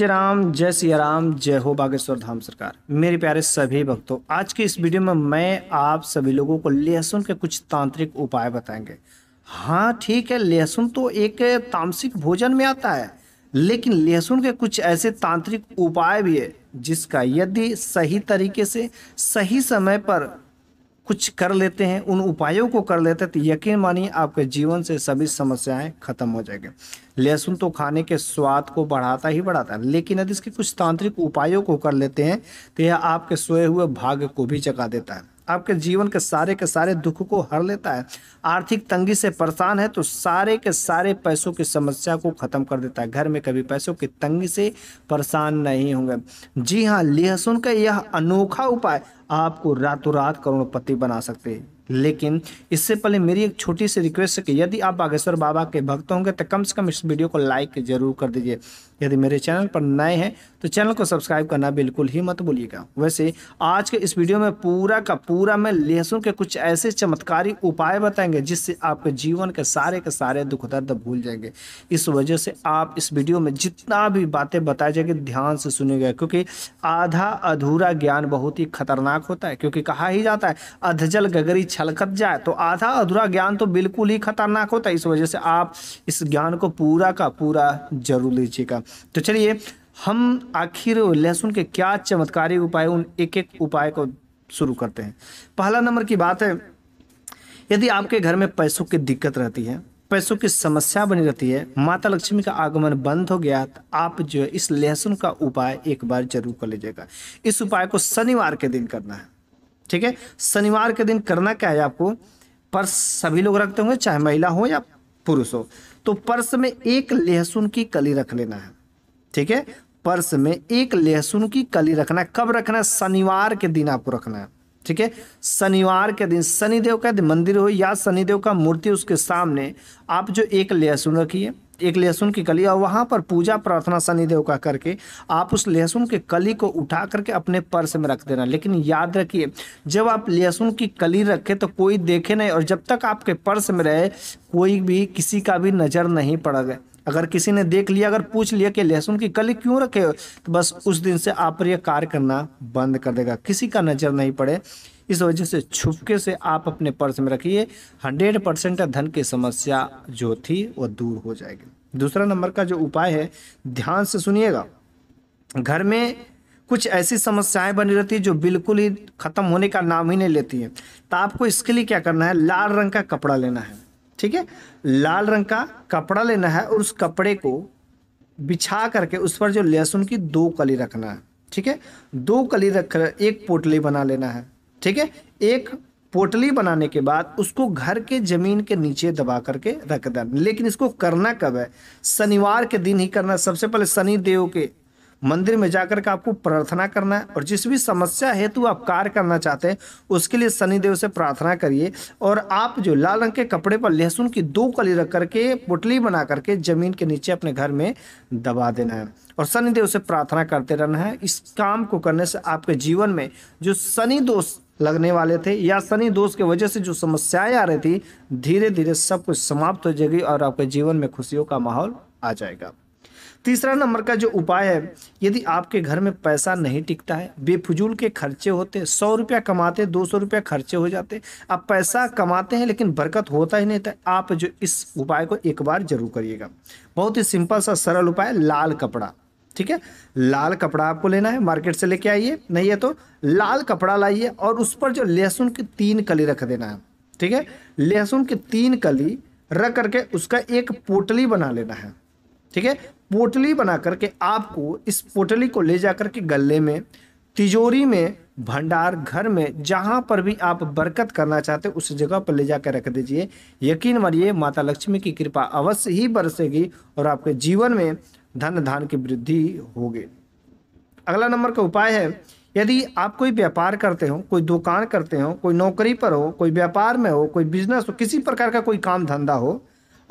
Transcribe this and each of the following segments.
जय राम जय सिया राम जय हो बागेश्वर धाम सरकार मेरे प्यारे सभी भक्तों आज के इस वीडियो में मैं आप सभी लोगों को लहसुन के कुछ तांत्रिक उपाय बताएंगे हाँ ठीक है लहसुन तो एक तामसिक भोजन में आता है लेकिन लहसुन के कुछ ऐसे तांत्रिक उपाय भी है जिसका यदि सही तरीके से सही समय पर कुछ कर लेते हैं उन उपायों को कर लेते हैं तो यकीन मानिए आपके जीवन से सभी समस्याएं खत्म हो जाएगी लहसुन तो खाने के स्वाद को बढ़ाता ही बढ़ाता है लेकिन यदि इसके कुछ तांत्रिक उपायों को कर लेते हैं तो यह आपके सोए हुए भाग्य को भी जगा देता है आपके जीवन के सारे के सारे दुख को हर लेता है आर्थिक तंगी से परेशान है तो सारे के सारे पैसों की समस्या को ख़त्म कर देता है घर में कभी पैसों की तंगी से परेशान नहीं होंगे जी हाँ लहसुन का यह अनोखा उपाय आपको रातों रात करोड़पति बना सकते हैं लेकिन इससे पहले मेरी एक छोटी सी रिक्वेस्ट है कि यदि आप बागेश्वर बाबा के भक्त होंगे तो कम से कम इस वीडियो को लाइक जरूर कर दीजिए यदि मेरे चैनल पर नए हैं तो चैनल को सब्सक्राइब करना बिल्कुल ही मत भूलिएगा वैसे आज के इस वीडियो में पूरा का पूरा मैं लहसुन के कुछ ऐसे चमत्कारी उपाय बताएंगे जिससे आपके जीवन के सारे के सारे दुख दर्द भूल जाएंगे इस वजह से आप इस वीडियो में जितना भी बातें बताई जाएगी ध्यान से सुनेगा क्योंकि आधा अधूरा ज्ञान बहुत ही खतरनाक होता है क्योंकि कहा ही जाता है अधजल गगरी छलकत जाए तो आधा अधूरा ज्ञान तो बिल्कुल ही खतरनाक होता है इस वजह से आप इस ज्ञान को पूरा का पूरा जरूर लीजिएगा तो चलिए हम आखिर लहसुन के क्या चमत्कारी उपाय उन एक एक उपाय को शुरू करते हैं पहला नंबर की बात है यदि आपके घर में पैसों की दिक्कत रहती है पैसों की समस्या बनी रहती है माता लक्ष्मी का आगमन बंद हो गया तो आप जो है इस लहसुन का उपाय एक बार जरूर कर लीजिएगा इस उपाय को शनिवार के दिन करना है ठीक है शनिवार के दिन करना क्या है आपको पर्स सभी लोग रखते होंगे चाहे महिला हो या पुरुष हो तो पर्स में एक लहसुन की कली रख लेना है ठीक है पर्स में एक लहसुन की कली रखना कब रखना है शनिवार के दिन आपको रखना है ठीक है शनिवार के दिन शनिदेव का मंदिर हो या शनिदेव का मूर्ति उसके सामने आप जो एक लहसुन रखिए एक लहसुन की कली और वहाँ पर पूजा प्रार्थना शनिदेव का करके आप उस लहसुन के कली को उठा करके अपने पर्स में रख देना लेकिन याद रखिए जब आप लहसुन की कली रखें तो कोई देखे नहीं और जब तक आपके पर्स में रहे कोई भी किसी का भी नज़र नहीं पड़ेगा अगर किसी ने देख लिया अगर पूछ लिया कि लहसुन की कली क्यों रखे हो तो बस उस दिन से आप यह कार्य करना बंद कर देगा किसी का नज़र नहीं पड़े इस वजह से छुपके से आप अपने पर्स में रखिए हंड्रेड परसेंट धन की समस्या जो थी वो दूर हो जाएगी दूसरा नंबर का जो उपाय है ध्यान से सुनिएगा घर में कुछ ऐसी समस्याएं बनी रहती है जो बिल्कुल ही ख़त्म होने का नाम ही नहीं लेती हैं तो आपको इसके लिए क्या करना है लाल रंग का कपड़ा लेना है ठीक है लाल रंग का कपड़ा लेना है और उस कपड़े को बिछा करके उस पर जो लहसुन की दो कली रखना है ठीक है दो कली रखकर एक पोटली बना लेना है ठीक है एक पोटली बनाने के बाद उसको घर के ज़मीन के नीचे दबा करके रख देना लेकिन इसको करना कब है शनिवार के दिन ही करना सबसे पहले शनि देव के मंदिर में जाकर के आपको प्रार्थना करना है और जिस भी समस्या हेतु आप कार्य करना चाहते हैं उसके लिए शनिदेव से प्रार्थना करिए और आप जो लाल रंग के कपड़े पर लहसुन की दो कली रख करके पुटली बना करके जमीन के नीचे अपने घर में दबा देना है और शनिदेव से प्रार्थना करते रहना है इस काम को करने से आपके जीवन में जो शनि दोष लगने वाले थे या शनि दोष की वजह से जो समस्याएं आ रही थी धीरे धीरे सब कुछ समाप्त हो जाएगी और आपके जीवन में खुशियों का माहौल आ जाएगा तीसरा नंबर का जो उपाय है यदि आपके घर में पैसा नहीं टिकता है बेफजूल के खर्चे होते सौ रुपया कमाते दो सौ रुपया खर्चे हो जाते आप पैसा कमाते हैं लेकिन बरकत होता ही नहीं था आप जो इस उपाय को एक बार जरूर करिएगा बहुत ही सिंपल सा सरल उपाय लाल कपड़ा ठीक है लाल कपड़ा आपको लेना है मार्केट से लेके आइए नहीं है तो लाल कपड़ा लाइए और उस पर जो लहसुन की तीन कली रख देना है ठीक है लहसुन की तीन कली रख करके उसका एक पोटली बना लेना है ठीक है पोटली बना करके आपको इस पोटली को ले जा करके गले में तिजोरी में भंडार घर में जहाँ पर भी आप बरकत करना चाहते उस जगह पर ले जाकर रख दीजिए यकीन मानिए माता लक्ष्मी की कृपा अवश्य ही बरसेगी और आपके जीवन में धन धान की वृद्धि होगी अगला नंबर का उपाय है यदि आप कोई व्यापार करते हो कोई दुकान करते हो कोई नौकरी पर हो कोई व्यापार में हो कोई बिजनेस हो किसी प्रकार का कोई काम धंधा हो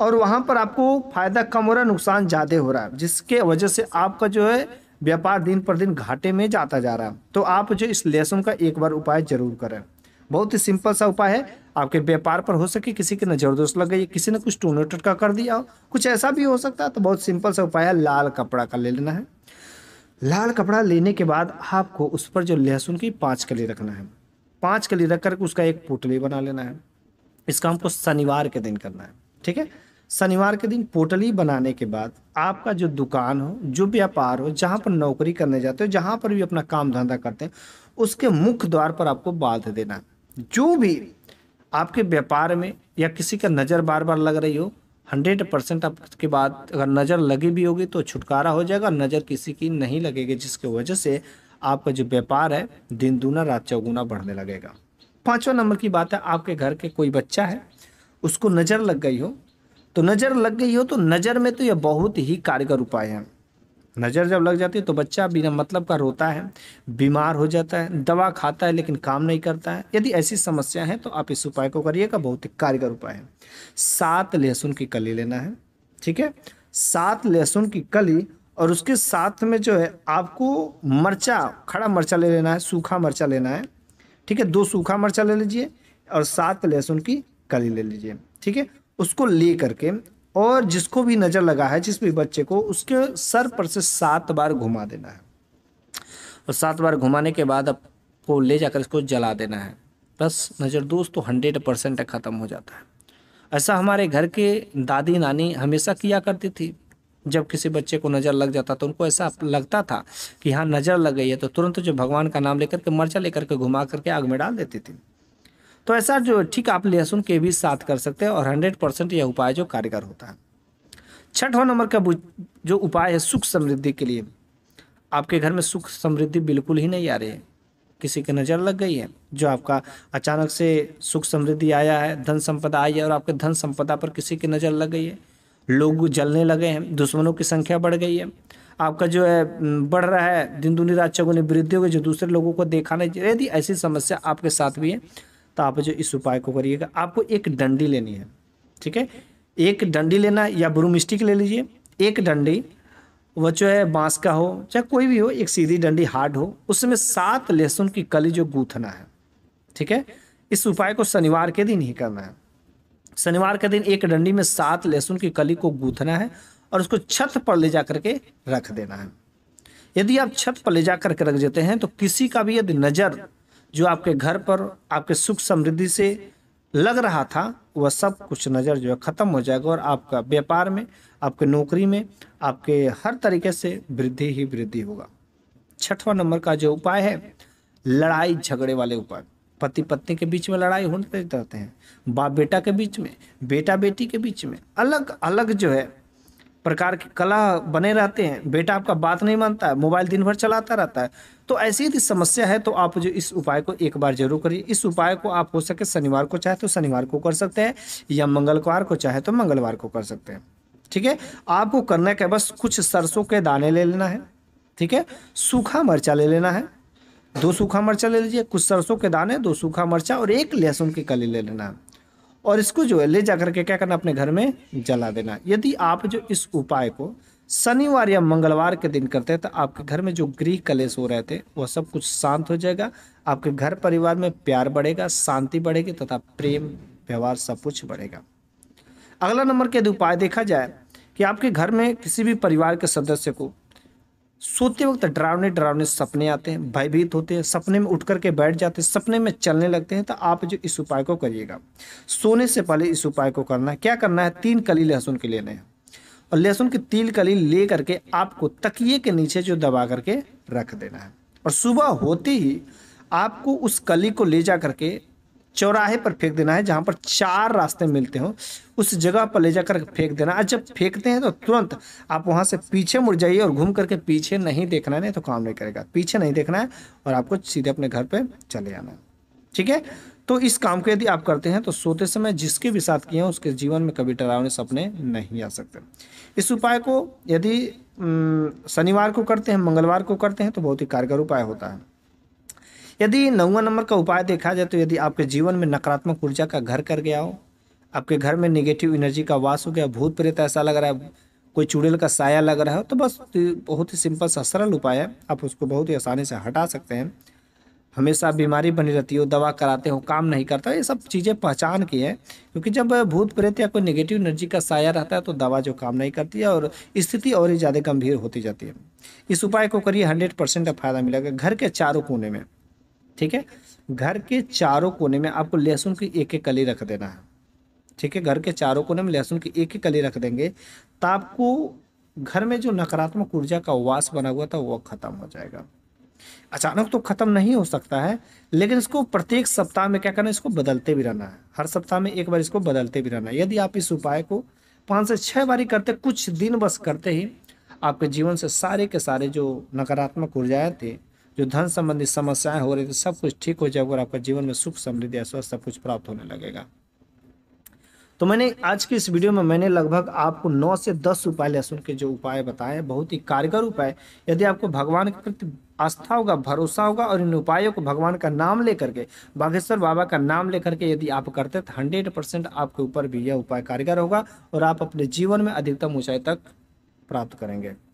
और वहाँ पर आपको फ़ायदा कम हो रहा है नुकसान ज़्यादा हो रहा है जिसके वजह से आपका जो है व्यापार दिन पर दिन घाटे में जाता जा रहा है तो आप जो इस लेसन का एक बार उपाय जरूर करें बहुत ही सिंपल सा उपाय है आपके व्यापार पर हो सके किसी की नजर दोस्त लग गई किसी ने कुछ टूनो टटका कर दिया हो कुछ ऐसा भी हो सकता है तो बहुत सिंपल सा उपाय है लाल कपड़ा का ले लेना है लाल कपड़ा लेने के बाद आपको उस पर जो लहसुन की पाँच कली रखना है पाँच कली रख करके उसका एक पोटली बना लेना है इसका हमको शनिवार के दिन करना है ठीक है शनिवार के दिन पोटली बनाने के बाद आपका जो दुकान हो जो व्यापार हो जहाँ पर नौकरी करने जाते हो जहाँ पर भी अपना काम धंधा करते हैं उसके मुख्य द्वार पर आपको बांध देना है जो भी आपके व्यापार में या किसी का नज़र बार बार लग रही हो हंड्रेड परसेंट आपके बाद अगर नज़र लगी भी होगी तो छुटकारा हो जाएगा नज़र किसी की नहीं लगेगी जिसके वजह से आपका जो व्यापार है दिन दूना रात चौगुना बढ़ने लगेगा पाँचवा नंबर की बात है आपके घर के कोई बच्चा है उसको नज़र लग गई हो तो नज़र लग गई हो तो नज़र में तो यह बहुत ही कारगर उपाय है नज़र जब लग जाती है तो बच्चा बिना मतलब का रोता है बीमार हो जाता है दवा खाता है लेकिन काम नहीं करता है यदि ऐसी समस्या है तो आप इस उपाय को करिएगा बहुत ही कारगर उपाय है सात लहसुन की कली लेना है ठीक है सात लहसुन की कली और उसके साथ में जो है आपको मर्चा खड़ा मर्चा ले लेना है सूखा मर्चा लेना है ठीक है दो सूखा मर्चा ले लीजिए और सात लहसुन की कली ले लीजिए ठीक है उसको ले करके और जिसको भी नज़र लगा है जिस भी बच्चे को उसके सर पर से सात बार घुमा देना है और सात बार घुमाने के बाद आपको ले जाकर इसको जला देना है बस नज़र दोस्त तो हंड्रेड परसेंट ख़त्म हो जाता है ऐसा हमारे घर के दादी नानी हमेशा किया करती थी जब किसी बच्चे को नज़र लग जाता तो उनको ऐसा लगता था कि हाँ नज़र लग गई है तो तुरंत जो भगवान का नाम लेकर के मर्चा लेकर के घुमा करके आग में डाल देती थी तो ऐसा जो ठीक आप लहसुन के भी साथ कर सकते हैं और हंड्रेड परसेंट यह उपाय जो कारगर होता है छठवा नंबर का जो उपाय है सुख समृद्धि के लिए आपके घर में सुख समृद्धि बिल्कुल ही नहीं आ रही है किसी की नज़र लग गई है जो आपका अचानक से सुख समृद्धि आया है धन संपदा आई है और आपके धन संपदा पर किसी की नज़र लग गई है लोग जलने लगे हैं दुश्मनों की संख्या बढ़ गई है आपका जो है बढ़ रहा है दिन दुनी रात चौगुनी वृद्धि गई जो दूसरे लोगों को देखा नहीं यदि ऐसी समस्या आपके साथ भी है तो आप जो इस उपाय को करिएगा आपको एक डंडी लेनी है ठीक है एक डंडी लेना या ब्रूम स्टिक ले लीजिए एक डंडी वह जो है बांस का हो चाहे कोई भी हो एक सीधी डंडी हार्ड हो उसमें सात लहसुन की कली जो गूथना है ठीक है इस उपाय को शनिवार के दिन ही करना है शनिवार के दिन एक डंडी में सात लहसुन की कली को गूथना है और उसको छत पर ले जा करके रख देना है यदि आप छत पर ले जा करके रख देते हैं तो किसी का भी यदि नज़र जो आपके घर पर आपके सुख समृद्धि से लग रहा था वह सब कुछ नज़र जो है ख़त्म हो जाएगा और आपका व्यापार में आपके नौकरी में आपके हर तरीके से वृद्धि ही वृद्धि होगा छठवां नंबर का जो उपाय है लड़ाई झगड़े वाले उपाय पति पत्नी के बीच में लड़ाई होते रहते हैं बाप बेटा के बीच में बेटा बेटी के बीच में अलग अलग जो है प्रकार की कला बने रहते हैं बेटा आपका बात नहीं मानता है मोबाइल दिन भर चलाता रहता है तो ऐसी यदि समस्या है तो आप जो इस उपाय को एक बार जरूर करिए इस उपाय को आप हो सके शनिवार को चाहे तो शनिवार को कर सकते हैं या मंगलवार को चाहे तो मंगलवार को कर सकते हैं ठीक है आपको करना क्या बस कुछ सरसों के दाने ले लेना है ठीक है सूखा मर्चा ले लेना है दो सूखा मर्चा ले लीजिए कुछ सरसों के दाने दो सूखा मर्चा और एक लहसुन की कली ले लेना है और इसको जो है ले जा करके क्या करना अपने घर में जला देना यदि आप जो इस उपाय को शनिवार या मंगलवार के दिन करते हैं तो आपके घर में जो गृह कलेश हो रहे थे वह सब कुछ शांत हो जाएगा आपके घर परिवार में प्यार बढ़ेगा शांति बढ़ेगी तथा प्रेम व्यवहार सब कुछ बढ़ेगा अगला नंबर के यदि उपाय देखा जाए कि आपके घर में किसी भी परिवार के सदस्य को सोते वक्त डरावने डरावने सपने आते हैं भयभीत होते हैं सपने में उठ करके बैठ जाते हैं सपने में चलने लगते हैं तो आप जो इस उपाय को करिएगा सोने से पहले इस उपाय को करना है क्या करना है तीन कली लहसुन के लेने हैं और लहसुन की तीन कली ले करके आपको तकिए के नीचे जो दबा करके रख देना है और सुबह होते ही आपको उस कली को ले जा करके चौराहे पर फेंक देना है जहाँ पर चार रास्ते मिलते हो उस जगह पर ले जाकर फेंक देना है जब फेंकते हैं तो तुरंत आप वहाँ से पीछे मुड़ जाइए और घूम करके पीछे नहीं देखना है नहीं तो काम नहीं करेगा पीछे नहीं देखना है और आपको सीधे अपने घर पर चले जाना है ठीक है तो इस काम को यदि आप करते हैं तो सोते समय जिसके भी साथ किए हैं उसके जीवन में कभी डरावने सपने नहीं आ सकते इस उपाय को यदि शनिवार को करते हैं मंगलवार को करते हैं तो बहुत ही कारगर उपाय होता है यदि नौवा नंबर का उपाय देखा जाए तो यदि आपके जीवन में नकारात्मक ऊर्जा का घर कर गया हो आपके घर में निगेटिव एनर्जी का वास हो गया भूत प्रेत ऐसा लग रहा है कोई चुड़ैल का साया लग रहा हो तो बस बहुत ही सिंपल सा सरल उपाय है आप उसको बहुत ही आसानी से हटा सकते हैं हमेशा बीमारी बनी रहती हो दवा कराते हो काम नहीं करता ये सब चीज़ें पहचान की है क्योंकि जब भूत प्रेत या कोई नेगेटिव एनर्जी का साया रहता है तो दवा जो काम नहीं करती है और स्थिति और ही ज़्यादा गंभीर होती जाती है इस उपाय को करिए हंड्रेड परसेंट का फायदा मिलेगा घर के चारों कोने में ठीक है घर के चारों कोने में आपको लहसुन की एक एक कली रख देना है ठीक है घर के चारों कोने में लहसुन की एक एक कली रख देंगे तो आपको घर में जो नकारात्मक ऊर्जा का वास बना हुआ था वो खत्म हो जाएगा अचानक तो खत्म नहीं हो सकता है लेकिन इसको प्रत्येक सप्ताह में क्या करना है इसको बदलते भी रहना है हर सप्ताह में एक बार इसको बदलते भी रहना है यदि आप इस उपाय को पाँच से छः बारी करते कुछ दिन बस करते ही आपके जीवन से सारे के सारे जो नकारात्मक ऊर्जाएँ थी जो धन संबंधी समस्याएं हो रही थी सब कुछ ठीक हो जाएगा और आपका जीवन में सुख समृद्धि स्वस्थ सब कुछ प्राप्त होने लगेगा तो मैंने आज की इस वीडियो में मैंने लगभग आपको 9 से 10 उपाय लहसुन के जो उपाय बताए हैं बहुत ही कारगर उपाय यदि आपको भगवान के प्रति आस्था होगा भरोसा होगा और इन उपायों को भगवान का नाम लेकर के बागेश्वर बाबा का नाम लेकर के यदि आप करते हैं तो हंड्रेड परसेंट आपके ऊपर भी यह उपाय कारगर होगा और आप अपने जीवन में अधिकतम ऊंचाई तक प्राप्त करेंगे